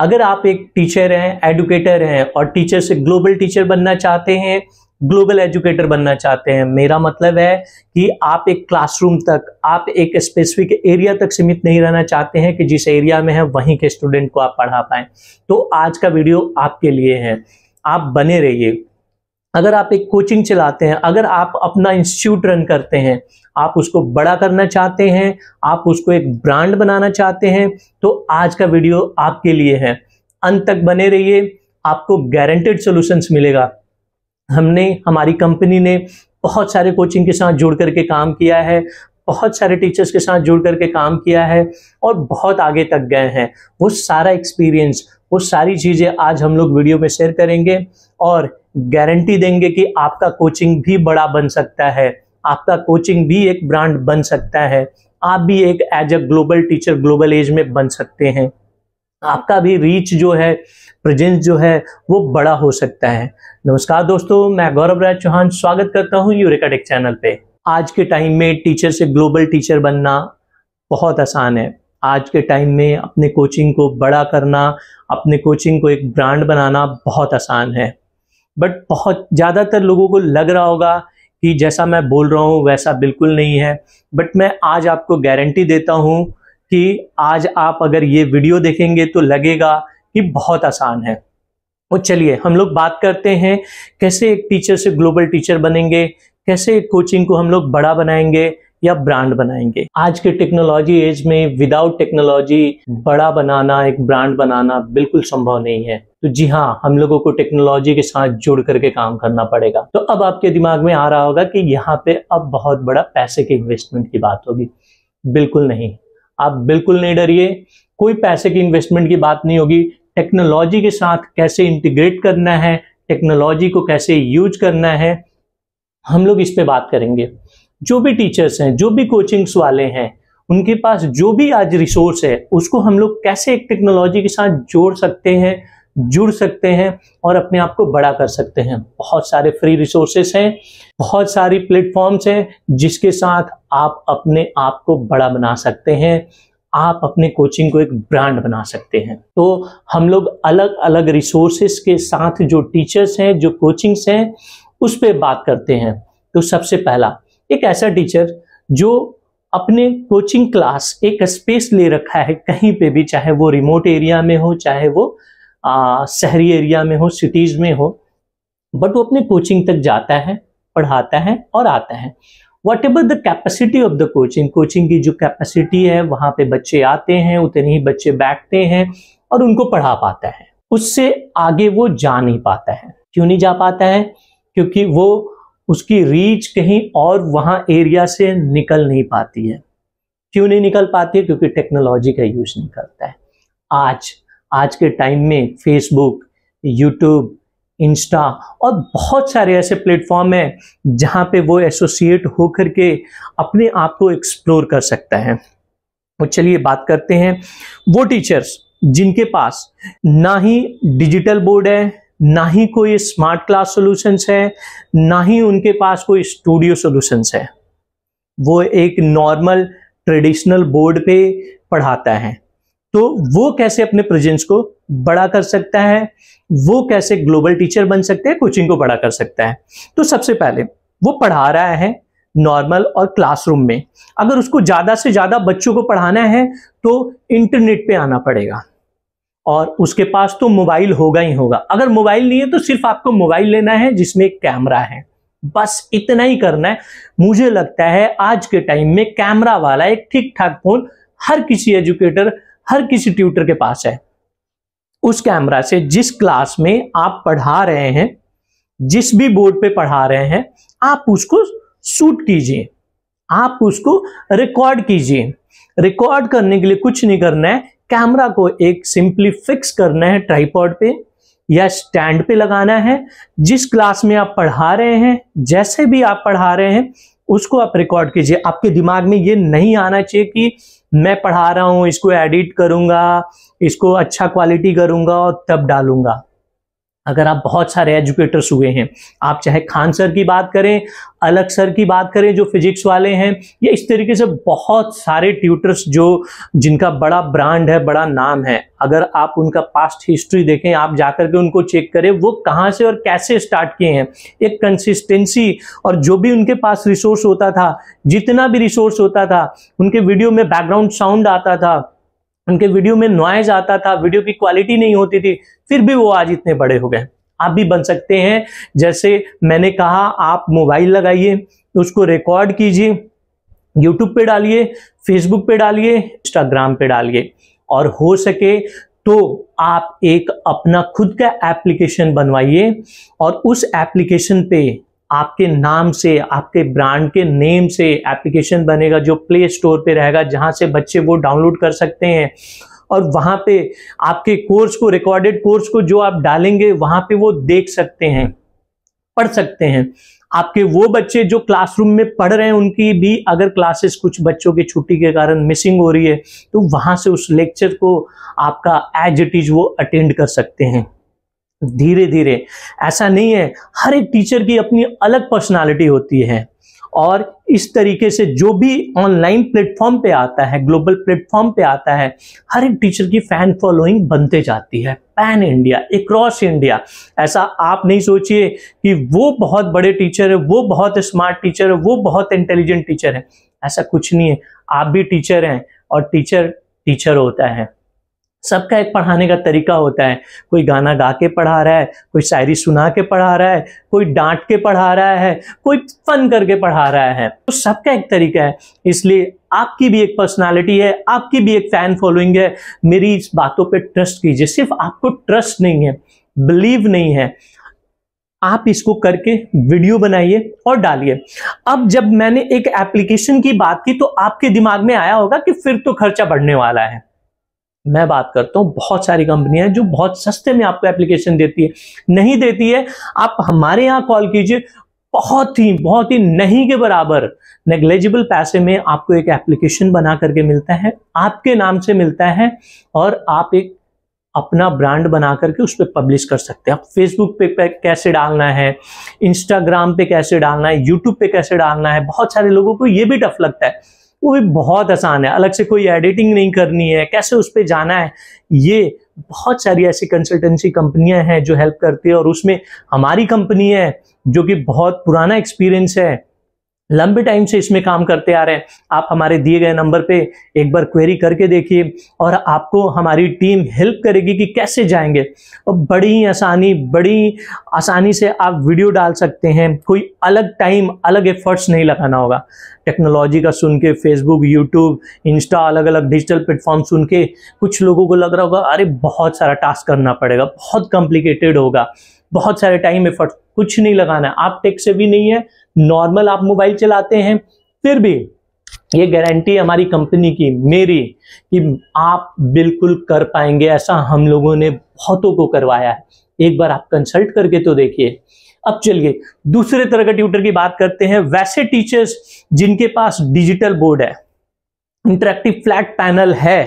अगर आप एक टीचर हैं एडुकेटर हैं और टीचर से ग्लोबल टीचर बनना चाहते हैं ग्लोबल एजुकेटर बनना चाहते हैं मेरा मतलब है कि आप एक क्लासरूम तक आप एक स्पेसिफिक एरिया तक सीमित नहीं रहना चाहते हैं कि जिस एरिया में है वहीं के स्टूडेंट को आप पढ़ा पाएं तो आज का वीडियो आपके लिए है आप बने रहिए अगर आप एक कोचिंग चलाते हैं अगर आप अपना इंस्टीट्यूट रन करते हैं आप उसको बड़ा करना चाहते हैं आप उसको एक ब्रांड बनाना चाहते हैं तो आज का वीडियो आपके लिए है अंत तक बने रहिए आपको गारंटेड सॉल्यूशंस मिलेगा हमने हमारी कंपनी ने बहुत सारे कोचिंग के साथ जुड़ करके काम किया है बहुत सारे टीचर्स के साथ जुड़ करके काम किया है और बहुत आगे तक गए हैं वो सारा एक्सपीरियंस वो सारी चीज़ें आज हम लोग वीडियो में शेयर करेंगे और गारंटी देंगे कि आपका कोचिंग भी बड़ा बन सकता है आपका कोचिंग भी एक ब्रांड बन सकता है आप भी एक age a global teacher global age में बन सकते हैं आपका भी रीच जो है प्रेजेंस जो है वो बड़ा हो सकता है नमस्कार दोस्तों मैं गौरव राज चौहान स्वागत करता हूँ यूरेका टेक चैनल पे आज के टाइम में टीचर से ग्लोबल टीचर बनना बहुत आसान है आज के टाइम में अपने कोचिंग को बड़ा करना अपने कोचिंग को एक ब्रांड बनाना बहुत आसान है बट बहुत ज़्यादातर लोगों को लग रहा होगा कि जैसा मैं बोल रहा हूँ वैसा बिल्कुल नहीं है बट मैं आज आपको गारंटी देता हूँ कि आज आप अगर ये वीडियो देखेंगे तो लगेगा कि बहुत आसान है और चलिए हम लोग बात करते हैं कैसे एक टीचर से ग्लोबल टीचर बनेंगे कैसे कोचिंग को हम लोग बड़ा बनाएंगे या ब्रांड बनाएंगे आज के टेक्नोलॉजी एज में विदाउट टेक्नोलॉजी बड़ा बनाना एक ब्रांड बनाना बिल्कुल संभव नहीं है तो जी हाँ हम लोगों को टेक्नोलॉजी के साथ जुड़ करके काम करना पड़ेगा तो अब आपके दिमाग में आ रहा होगा कि यहाँ पे अब बहुत बड़ा पैसे के इन्वेस्टमेंट की बात होगी बिल्कुल नहीं आप बिल्कुल नहीं डरिए कोई पैसे की इन्वेस्टमेंट की बात नहीं होगी टेक्नोलॉजी के साथ कैसे इंटीग्रेट करना है टेक्नोलॉजी को कैसे यूज करना है हम लोग इस पर बात करेंगे जो भी टीचर्स हैं जो भी कोचिंग्स वाले हैं उनके पास जो भी आज रिसोर्स है उसको हम लोग कैसे एक टेक्नोलॉजी के साथ जोड़ सकते हैं जुड़ सकते हैं और अपने आप को बड़ा कर सकते हैं बहुत सारे फ्री रिसोर्सेस हैं बहुत सारी प्लेटफॉर्म्स हैं जिसके साथ आप अपने आप को बड़ा बना सकते हैं आप अपने कोचिंग को एक ब्रांड बना सकते हैं तो हम लोग अलग अलग रिसोर्सेस के साथ जो टीचर्स हैं जो कोचिंग्स हैं उस पर बात करते हैं तो सबसे पहला एक ऐसा टीचर जो अपने कोचिंग क्लास एक स्पेस ले रखा है कहीं पे भी चाहे वो रिमोट एरिया में हो चाहे वो आ, शहरी एरिया में हो सिटीज में हो बट वो अपने कोचिंग तक जाता है पढ़ाता है और आता है whatever the capacity of the coaching coaching की जो कैपेसिटी है वहां पे बच्चे आते हैं उतने ही बच्चे बैठते हैं और उनको पढ़ा पाता है उससे आगे वो जा नहीं पाता है क्यों नहीं जा पाता है क्योंकि वो उसकी रीच कहीं और वहां एरिया से निकल नहीं पाती है क्यों नहीं निकल पाती है क्योंकि टेक्नोलॉजी का यूज नहीं करता है आज आज के टाइम में फेसबुक यूट्यूब इंस्टा और बहुत सारे ऐसे प्लेटफॉर्म हैं जहाँ पे वो एसोसिएट होकर के अपने आप को एक्सप्लोर कर सकता है और तो चलिए बात करते हैं वो टीचर्स जिनके पास ना ही डिजिटल बोर्ड है ना ही कोई स्मार्ट क्लास सॉल्यूशंस है ना ही उनके पास कोई स्टूडियो सॉल्यूशंस है वो एक नॉर्मल ट्रेडिशनल बोर्ड पे पढ़ाता है तो वो कैसे अपने प्रेजेंस को बड़ा कर सकता है वो कैसे ग्लोबल टीचर बन सकते हैं कोचिंग को बड़ा कर सकता है तो सबसे पहले वो पढ़ा रहा है नॉर्मल और क्लासरूम में अगर उसको ज़्यादा से ज़्यादा बच्चों को पढ़ाना है तो इंटरनेट पे आना पड़ेगा और उसके पास तो मोबाइल होगा ही होगा अगर मोबाइल नहीं है तो सिर्फ आपको मोबाइल लेना है जिसमें एक कैमरा है बस इतना ही करना है मुझे लगता है आज के टाइम में कैमरा वाला एक ठीक ठाक फोन हर किसी एजुकेटर हर किसी ट्यूटर के पास है उस कैमरा से जिस क्लास में आप पढ़ा रहे हैं जिस भी बोर्ड पे पढ़ा रहे हैं आप उसको शूट कीजिए आप उसको रिकॉर्ड कीजिए रिकॉर्ड करने के लिए कुछ नहीं करना है कैमरा को एक सिंपली फिक्स करना है ट्राईपॉड पे या स्टैंड पे लगाना है जिस क्लास में आप पढ़ा रहे हैं जैसे भी आप पढ़ा रहे हैं उसको आप रिकॉर्ड कीजिए आपके दिमाग में ये नहीं आना चाहिए कि मैं पढ़ा रहा हूँ इसको एडिट करूंगा इसको अच्छा क्वालिटी करूंगा और तब डालूंगा अगर आप बहुत सारे एजुकेटर्स हुए हैं आप चाहे खान सर की बात करें अलग सर की बात करें जो फिजिक्स वाले हैं या इस तरीके से बहुत सारे ट्यूटर्स जो जिनका बड़ा ब्रांड है बड़ा नाम है अगर आप उनका पास्ट हिस्ट्री देखें आप जाकर के उनको चेक करें वो कहाँ से और कैसे स्टार्ट किए हैं एक कंसिस्टेंसी और जो भी उनके पास रिसोर्स होता था जितना भी रिसोर्स होता था उनके वीडियो में बैकग्राउंड साउंड आता था उनके वीडियो में नॉइज आता था वीडियो की क्वालिटी नहीं होती थी फिर भी वो आज इतने बड़े हो गए आप भी बन सकते हैं जैसे मैंने कहा आप मोबाइल लगाइए उसको रिकॉर्ड कीजिए यूट्यूब पे डालिए फेसबुक पे डालिए इंस्टाग्राम पे डालिए और हो सके तो आप एक अपना खुद का एप्लीकेशन बनवाइए और उस एप्लीकेशन पे आपके नाम से आपके ब्रांड के नेम से एप्लीकेशन बनेगा जो प्ले स्टोर पे रहेगा जहाँ से बच्चे वो डाउनलोड कर सकते हैं और वहाँ पे आपके कोर्स को रिकॉर्डेड कोर्स को जो आप डालेंगे वहाँ पे वो देख सकते हैं पढ़ सकते हैं आपके वो बच्चे जो क्लासरूम में पढ़ रहे हैं उनकी भी अगर क्लासेस कुछ बच्चों की छुट्टी के कारण मिसिंग हो रही है तो वहाँ से उस लेक्चर को आपका एज इट इज वो अटेंड कर सकते हैं धीरे धीरे ऐसा नहीं है हर एक टीचर की अपनी अलग पर्सनालिटी होती है और इस तरीके से जो भी ऑनलाइन प्लेटफॉर्म पे आता है ग्लोबल प्लेटफॉर्म पे आता है हर एक टीचर की फैन फॉलोइंग बनते जाती है पैन इंडिया अक्रॉस इंडिया ऐसा आप नहीं सोचिए कि वो बहुत बड़े टीचर है वो बहुत स्मार्ट टीचर है वो बहुत इंटेलिजेंट टीचर है ऐसा कुछ नहीं है आप भी टीचर हैं और टीचर टीचर होता है सबका एक पढ़ाने का तरीका होता है कोई गाना गा के पढ़ा रहा है कोई शायरी सुना के पढ़ा रहा है कोई डांट के पढ़ा रहा है कोई फन करके पढ़ा रहा है तो सबका एक तरीका है इसलिए आपकी भी एक पर्सनालिटी है आपकी भी एक फैन फॉलोइंग है मेरी इस बातों पे ट्रस्ट कीजिए सिर्फ आपको ट्रस्ट नहीं है बिलीव नहीं है आप इसको करके वीडियो बनाइए और डालिए अब जब मैंने एक एप्लीकेशन की बात की तो आपके दिमाग में आया होगा कि फिर तो खर्चा बढ़ने वाला है मैं बात करता हूं बहुत सारी कंपनियां हैं जो बहुत सस्ते में आपको एप्लीकेशन देती है नहीं देती है आप हमारे यहां कॉल कीजिए बहुत ही बहुत ही नहीं के बराबर नेग्लेजिबल पैसे में आपको एक एप्लीकेशन बना करके मिलता है आपके नाम से मिलता है और आप एक अपना ब्रांड बना करके उस पर पब्लिश कर सकते हैं आप फेसबुक पे, पे कैसे डालना है इंस्टाग्राम पे कैसे डालना है यूट्यूब पे कैसे डालना है बहुत सारे लोगों को ये भी टफ लगता है वो भी बहुत आसान है अलग से कोई एडिटिंग नहीं करनी है कैसे उस पर जाना है ये बहुत सारी ऐसी कंसल्टेंसी कंपनियां हैं जो हेल्प करती है और उसमें हमारी कंपनी है जो कि बहुत पुराना एक्सपीरियंस है लंबे टाइम से इसमें काम करते आ रहे हैं आप हमारे दिए गए नंबर पे एक बार क्वेरी करके देखिए और आपको हमारी टीम हेल्प करेगी कि कैसे जाएंगे और बड़ी ही आसानी बड़ी आसानी से आप वीडियो डाल सकते हैं कोई अलग टाइम अलग एफर्ट्स नहीं लगाना होगा टेक्नोलॉजी का सुन के फेसबुक यूट्यूब इंस्टा अलग अलग डिजिटल प्लेटफॉर्म सुन के कुछ लोगों को लग रहा होगा अरे बहुत सारा टास्क करना पड़ेगा बहुत कॉम्प्लिकेटेड होगा बहुत सारे टाइम एफर्ट कुछ नहीं लगाना है आप टेक से भी नहीं है नॉर्मल आप मोबाइल चलाते हैं फिर भी ये गारंटी हमारी कंपनी की मेरी कि आप बिल्कुल कर पाएंगे ऐसा हम लोगों ने बहुतों को करवाया है एक बार आप कंसल्ट करके तो देखिए अब चलिए दूसरे तरह के ट्यूटर की बात करते हैं वैसे टीचर्स जिनके पास डिजिटल बोर्ड है इंटरेक्टिव फ्लैट पैनल है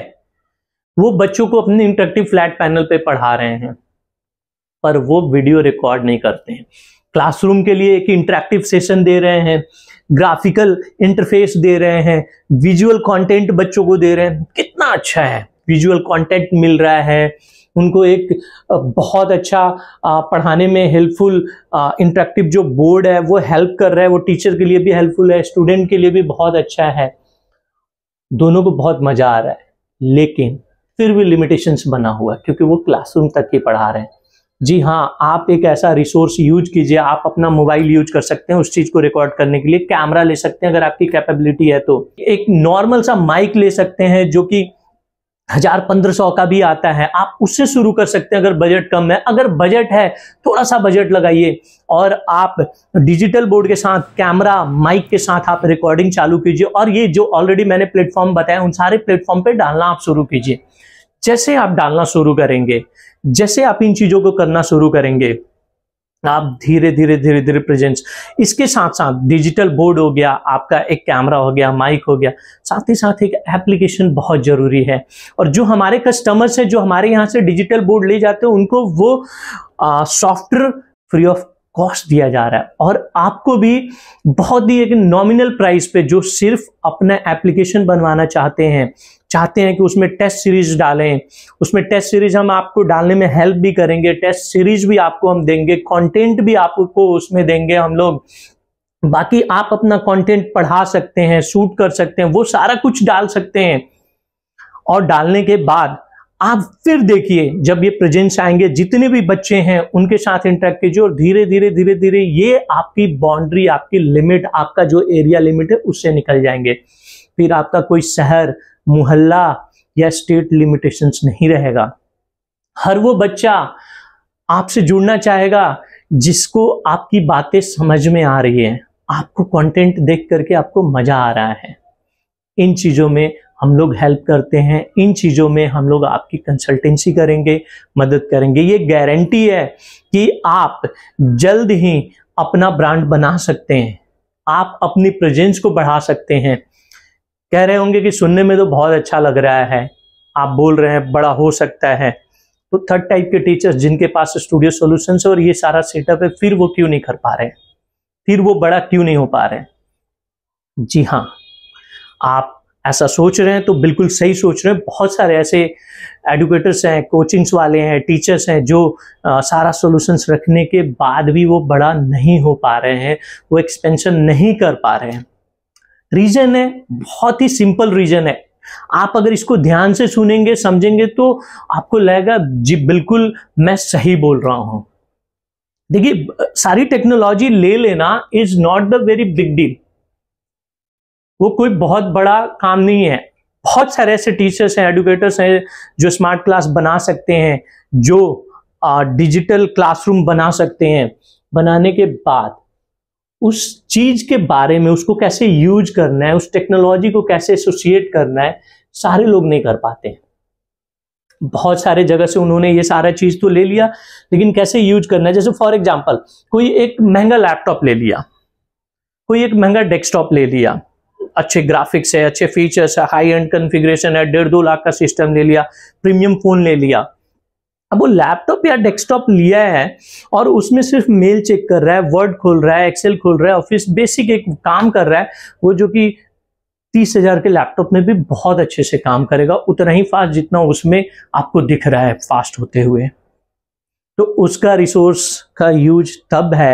वो बच्चों को अपने इंटरेक्टिव फ्लैट पैनल पे पढ़ा रहे हैं पर वो वीडियो रिकॉर्ड नहीं करते हैं क्लासरूम के लिए एक इंटरेक्टिव सेशन दे रहे हैं ग्राफिकल इंटरफेस दे रहे हैं विजुअल कंटेंट बच्चों को दे रहे हैं कितना अच्छा है विजुअल कंटेंट मिल रहा है उनको एक बहुत अच्छा पढ़ाने में हेल्पफुल इंटरेक्टिव जो बोर्ड है वो हेल्प कर रहा है वो टीचर के लिए भी हेल्पफुल है स्टूडेंट के लिए भी बहुत अच्छा है दोनों को बहुत मज़ा आ रहा है लेकिन फिर भी लिमिटेशंस बना हुआ है क्योंकि वो क्लासरूम तक ही पढ़ा रहे हैं जी हाँ आप एक ऐसा रिसोर्स यूज कीजिए आप अपना मोबाइल यूज कर सकते हैं उस चीज को रिकॉर्ड करने के लिए कैमरा ले सकते हैं अगर आपकी कैपेबिलिटी है तो एक नॉर्मल सा माइक ले सकते हैं जो कि हजार पंद्रह सौ का भी आता है आप उससे शुरू कर सकते हैं अगर बजट कम है अगर बजट है थोड़ा सा बजट लगाइए और आप डिजिटल बोर्ड के साथ कैमरा माइक के साथ आप रिकॉर्डिंग चालू कीजिए और ये जो ऑलरेडी मैंने प्लेटफॉर्म बताया उन सारे प्लेटफॉर्म पे डालना आप शुरू कीजिए जैसे आप डालना शुरू करेंगे जैसे आप इन चीजों को करना शुरू करेंगे आप धीरे धीरे धीरे धीरे प्रेजेंस इसके साथ साथ डिजिटल बोर्ड हो गया आपका एक कैमरा हो गया माइक हो गया साथ ही साथ एक एप्लीकेशन बहुत ज़रूरी है और जो हमारे कस्टमर्स हैं जो हमारे यहाँ से डिजिटल बोर्ड ले जाते हैं उनको वो सॉफ्टवेयर फ्री ऑफ कॉस्ट दिया जा रहा है और आपको भी बहुत ही एक नॉमिनल प्राइस पे जो सिर्फ अपना एप्लीकेशन बनवाना चाहते हैं चाहते हैं कि उसमें टेस्ट सीरीज डालें उसमें टेस्ट सीरीज हम आपको डालने में हेल्प भी करेंगे टेस्ट सीरीज भी आपको हम देंगे कंटेंट भी आपको उसमें देंगे हम लोग बाकी आप अपना कंटेंट पढ़ा सकते हैं शूट कर सकते हैं वो सारा कुछ डाल सकते हैं और डालने के बाद आप फिर देखिए जब ये प्रेजेंट्स आएंगे जितने भी बच्चे हैं उनके साथ इंटरेक्ट कीजिए और धीरे धीरे धीरे धीरे ये आपकी बाउंड्री आपकी लिमिट आपका जो एरिया लिमिट है उससे निकल जाएंगे फिर आपका कोई शहर मुहल्ला या स्टेट लिमिटेशन नहीं रहेगा हर वो बच्चा आपसे जुड़ना चाहेगा जिसको आपकी बातें समझ में आ रही है आपको कंटेंट देख करके आपको मजा आ रहा है इन चीज़ों में हम लोग हेल्प करते हैं इन चीज़ों में हम लोग आपकी कंसल्टेंसी करेंगे मदद करेंगे ये गारंटी है कि आप जल्द ही अपना ब्रांड बना सकते हैं आप अपनी प्रेजेंस को बढ़ा सकते हैं कह रहे होंगे कि सुनने में तो बहुत अच्छा लग रहा है आप बोल रहे हैं बड़ा हो सकता है तो थर्ड टाइप के टीचर्स जिनके पास स्टूडियो सोल्यूशन है और ये सारा सेटअप है फिर वो क्यों नहीं कर पा रहे फिर वो बड़ा क्यों नहीं हो पा रहे जी हाँ आप ऐसा सोच रहे हैं तो बिल्कुल सही सोच रहे हैं बहुत सारे ऐसे एडुकेटर्स हैं कोचिंग्स वाले हैं टीचर्स हैं जो आ, सारा सॉल्यूशंस रखने के बाद भी वो बड़ा नहीं हो पा रहे हैं वो एक्सपेंशन नहीं कर पा रहे हैं रीजन है बहुत ही सिंपल रीजन है आप अगर इसको ध्यान से सुनेंगे समझेंगे तो आपको लगेगा जी बिल्कुल मैं सही बोल रहा हूं देखिए सारी टेक्नोलॉजी ले लेना is not the very big deal वो कोई बहुत बड़ा काम नहीं है बहुत सारे ऐसे टीचर्स हैं एडुकेटर्स हैं जो स्मार्ट क्लास बना सकते हैं जो डिजिटल क्लासरूम बना सकते हैं बनाने के बाद उस चीज के बारे में उसको कैसे यूज करना है उस टेक्नोलॉजी को कैसे एसोसिएट करना है सारे लोग नहीं कर पाते हैं बहुत सारे जगह से उन्होंने ये सारा चीज तो ले लिया लेकिन कैसे यूज करना है जैसे फॉर एग्जाम्पल कोई एक महंगा लैपटॉप ले लिया कोई एक महंगा डेस्कटॉप ले लिया अच्छे ग्राफिक्स है अच्छे फीचर्स है हाई एंड कन्फिग्रेशन है डेढ़ दो लाख का सिस्टम ले लिया प्रीमियम फोन ले लिया अब वो लैपटॉप या डेस्कटॉप लिया है और उसमें सिर्फ मेल चेक कर रहा है वर्ड खोल रहा है एक्सेल खोल रहा है ऑफिस बेसिक एक काम कर रहा है वो जो कि तीस हजार के लैपटॉप में भी बहुत अच्छे से काम करेगा उतना ही फास्ट जितना उसमें आपको दिख रहा है फास्ट होते हुए तो उसका रिसोर्स का यूज तब है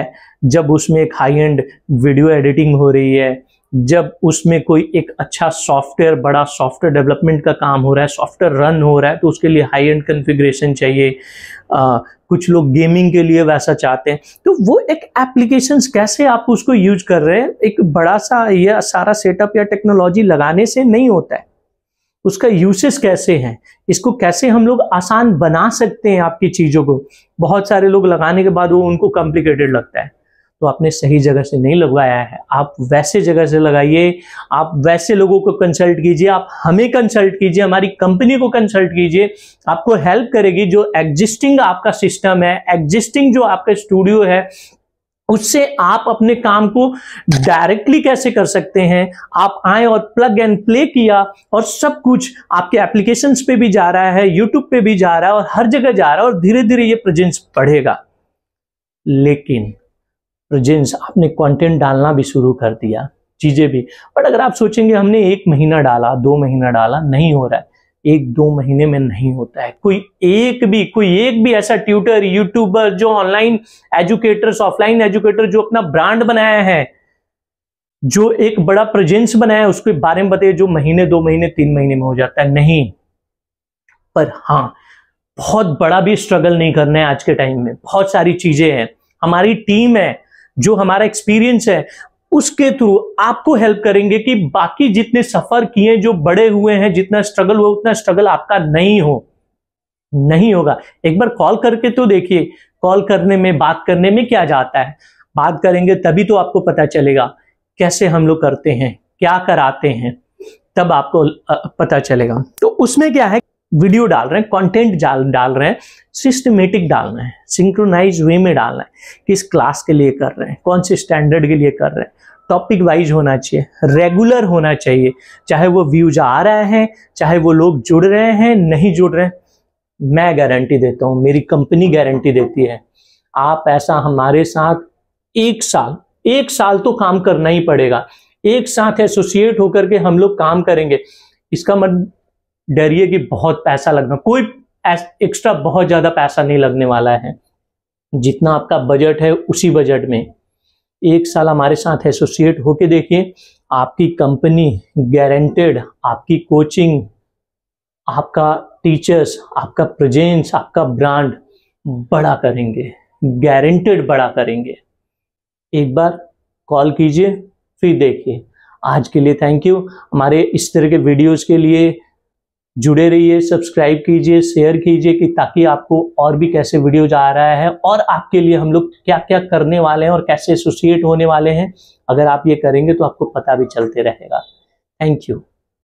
जब उसमें एक हाई एंड वीडियो एडिटिंग हो रही है जब उसमें कोई एक अच्छा सॉफ्टवेयर बड़ा सॉफ्टवेयर डेवलपमेंट का काम हो रहा है सॉफ्टवेयर रन हो रहा है तो उसके लिए हाई एंड कन्फिग्रेशन चाहिए आ, कुछ लोग गेमिंग के लिए वैसा चाहते हैं तो वो एक एप्लीकेशन कैसे आप उसको यूज कर रहे हैं एक बड़ा सा यह सारा सेटअप या टेक्नोलॉजी लगाने से नहीं होता है उसका यूसेस कैसे हैं इसको कैसे हम लोग आसान बना सकते हैं आपकी चीज़ों को बहुत सारे लोग लगाने के बाद वो उनको कॉम्प्लिकेटेड लगता है तो आपने सही जगह से नहीं लगवाया है आप वैसे जगह से लगाइए आप वैसे लोगों को कंसल्ट कीजिए आप हमें कंसल्ट कीजिए हमारी कंपनी को कंसल्ट कीजिए आपको हेल्प करेगी जो एग्जिस्टिंग आपका सिस्टम है एग्जिस्टिंग जो आपका स्टूडियो है उससे आप अपने काम को डायरेक्टली कैसे कर सकते हैं आप आए और प्लग एंड प्ले किया और सब कुछ आपके एप्लीकेशन पे भी जा रहा है यूट्यूब पे भी जा रहा है और हर जगह जा रहा है और धीरे धीरे ये प्रेजेंस बढ़ेगा लेकिन तो जींस आपने कंटेंट डालना भी शुरू कर दिया चीज़ें भी बट अगर आप सोचेंगे हमने एक महीना डाला दो महीना डाला नहीं हो रहा है एक दो महीने में नहीं होता है कोई एक भी कोई एक भी ऐसा ट्यूटर यूट्यूबर जो ऑनलाइन एजुकेटर्स ऑफलाइन एजुकेटर जो अपना ब्रांड बनाया है जो एक बड़ा प्रेजेंस बनाया है उसके बारे में बताइए जो महीने दो महीने तीन महीने में हो जाता है नहीं पर हाँ बहुत बड़ा भी स्ट्रगल नहीं करना है आज के टाइम में बहुत सारी चीजें हैं हमारी टीम है जो हमारा एक्सपीरियंस है उसके थ्रू आपको हेल्प करेंगे कि बाकी जितने सफर किए जो बड़े हुए हैं जितना स्ट्रगल हुआ उतना स्ट्रगल आपका नहीं हो नहीं होगा एक बार कॉल करके तो देखिए कॉल करने में बात करने में क्या जाता है बात करेंगे तभी तो आपको पता चलेगा कैसे हम लोग करते हैं क्या कराते हैं तब आपको पता चलेगा तो उसमें क्या है वीडियो डाल रहे हैं कंटेंट डाल रहे हैं सिस्टमेटिक डालना है सिंक्रोनाइज वे में डालना है किस क्लास के लिए कर रहे हैं कौन से स्टैंडर्ड के लिए कर रहे हैं टॉपिक वाइज होना चाहिए रेगुलर होना चाहिए चाहे वो व्यूज आ रहे हैं चाहे वो लोग जुड़ रहे हैं नहीं जुड़ रहे हैं मैं गारंटी देता हूँ मेरी कंपनी गारंटी देती है आप ऐसा हमारे साथ एक साल एक साल तो काम करना ही पड़ेगा एक साथ एसोसिएट होकर के हम लोग काम करेंगे इसका मत डरिए कि बहुत पैसा लगना कोई एक्स्ट्रा बहुत ज़्यादा पैसा नहीं लगने वाला है जितना आपका बजट है उसी बजट में एक साल हमारे साथ एसोसिएट होके देखिए आपकी कंपनी गारंटेड आपकी कोचिंग आपका टीचर्स आपका प्रेजेंस आपका ब्रांड बड़ा करेंगे गारंटेड बड़ा करेंगे एक बार कॉल कीजिए फिर देखिए आज के लिए थैंक यू हमारे इस तरह के वीडियोस के लिए जुड़े रहिए सब्सक्राइब कीजिए शेयर कीजिए कि ताकि आपको और भी कैसे वीडियोज आ रहा है और आपके लिए हम लोग क्या क्या करने वाले हैं और कैसे एसोसिएट होने वाले हैं अगर आप ये करेंगे तो आपको पता भी चलते रहेगा थैंक यू